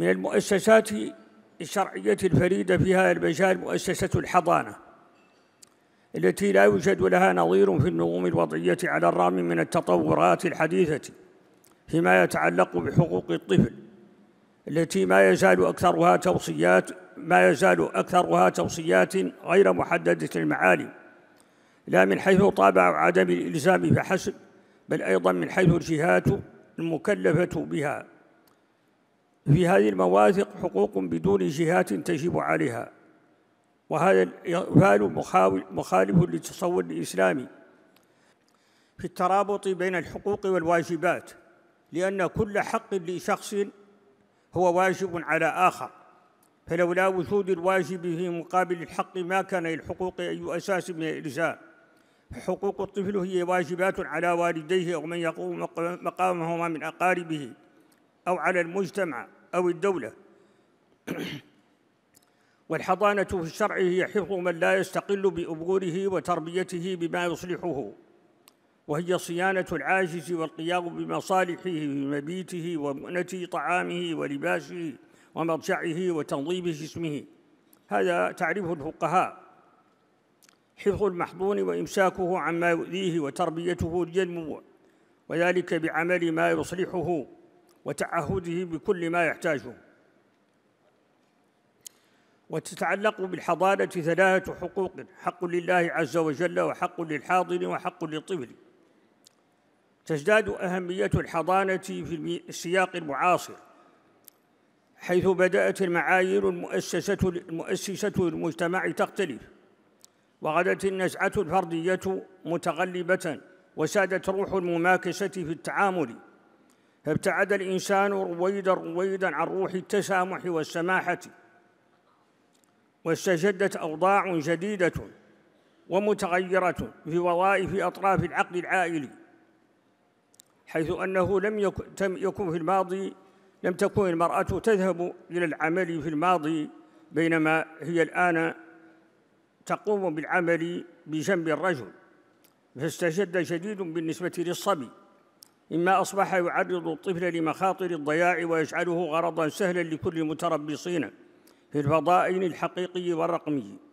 من المؤسسات الشرعية الفريدة في هذا المجال مؤسسة الحضانة التي لا يوجد لها نظير في النظم الوضعية على الرغم من التطورات الحديثة فيما يتعلق بحقوق الطفل التي ما يزال أكثرها توصيات ما يزال أكثرها توصيات غير محددة المعالم لا من حيث طابع عدم الإلزام فحسب بل أيضا من حيث الجهات المكلفة بها في هذه المواثق حقوق بدون جهات تجب عليها وهذا الإغفال مخالف للتصور الإسلامي في الترابط بين الحقوق والواجبات لأن كل حق لشخص هو واجب على آخر فلولا وجود الواجب في مقابل الحق ما كان للحقوق أي أساس من الإلزام حقوق الطفل هي واجبات على والديه أو من يقوم مقامهما من أقاربه أو على المجتمع أو الدولة والحضانة في الشرع هي حفظ من لا يستقل بأبوره وتربيته بما يصلحه وهي صيانة العاجز والقيام بمصالحه في مبيته ومؤنة طعامه ولباسه ومضجعه وتنظيم جسمه هذا تعريف الفقهاء حفظ المحضون وإمساكه عما يؤذيه وتربيته لينمو وذلك بعمل ما يصلحه وتعهده بكل ما يحتاجه وتتعلق بالحضانة ثلاثة حقوق حق لله عز وجل وحق للحاضر وحق للطفل تزداد أهمية الحضانة في السياق المعاصر حيث بدأت المعايير المؤسسة المؤسسة للمجتمع تختلف وغدت النزعة الفردية متغلبة وسادت روح المماكسة في التعامل فابتعد الإنسان رويدا رويدا عن روح التسامح والسماحة واستجدت أوضاع جديدة ومتغيرة في وظائف أطراف العقل العائلي حيث أنه لم يكن في الماضي لم تكن المرأة تذهب إلى العمل في الماضي بينما هي الآن تقوم بالعمل بجنب الرجل فاستجد جديد بالنسبة للصبي مما أصبح يعرض الطفل لمخاطر الضياع ويجعله غرضا سهلا لكل متربصين في الفضائين الحقيقي والرقمي